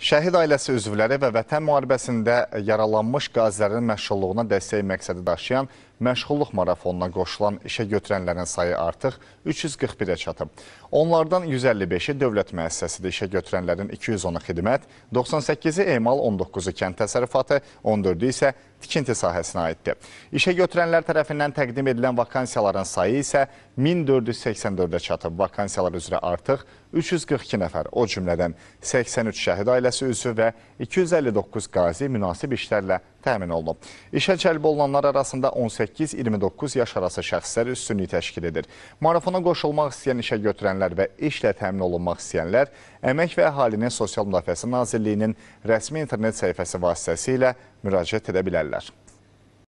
Şəhid ailəsi üzvləri və vətən müharibəsində yaralanmış qazilərin məşğulluğuna dəstək məqsədi daşıyan məşğulluq marafonuna qoşulan işə götürənlərin sayı artıq 341-ə çatıb. Onlardan 155-i dövlət müəssisəsində işə götürənlərin 210-u xidmət, 98-i emal, 19-u kənd təsərrüfatı, 14-ü isə tikinti sahəsinə aiddir. İşə götürənlər tərəfindən təqdim edilən vakansiyaların sayı isə 1484-ə çatıb. Vakansiyalar üzrə artıq 342 nəfər, o cümlədən 83 şəhid ailəsi üzvü və 259 qazi münasib işlərlə təmin olunub. İşə cəlb olunanlar arasında 18-29 yaş arası şəxslər üstünlük təşkil edir. Marafona qoşulmaq istəyən işə götürənlər və işlə təmin olunmaq istəyənlər Əmək və Əhalinin Sosial Müdafiəsi Nazirliyinin rəsmi internet səhifəsi vasitəsilə müraciət edə bilərlər.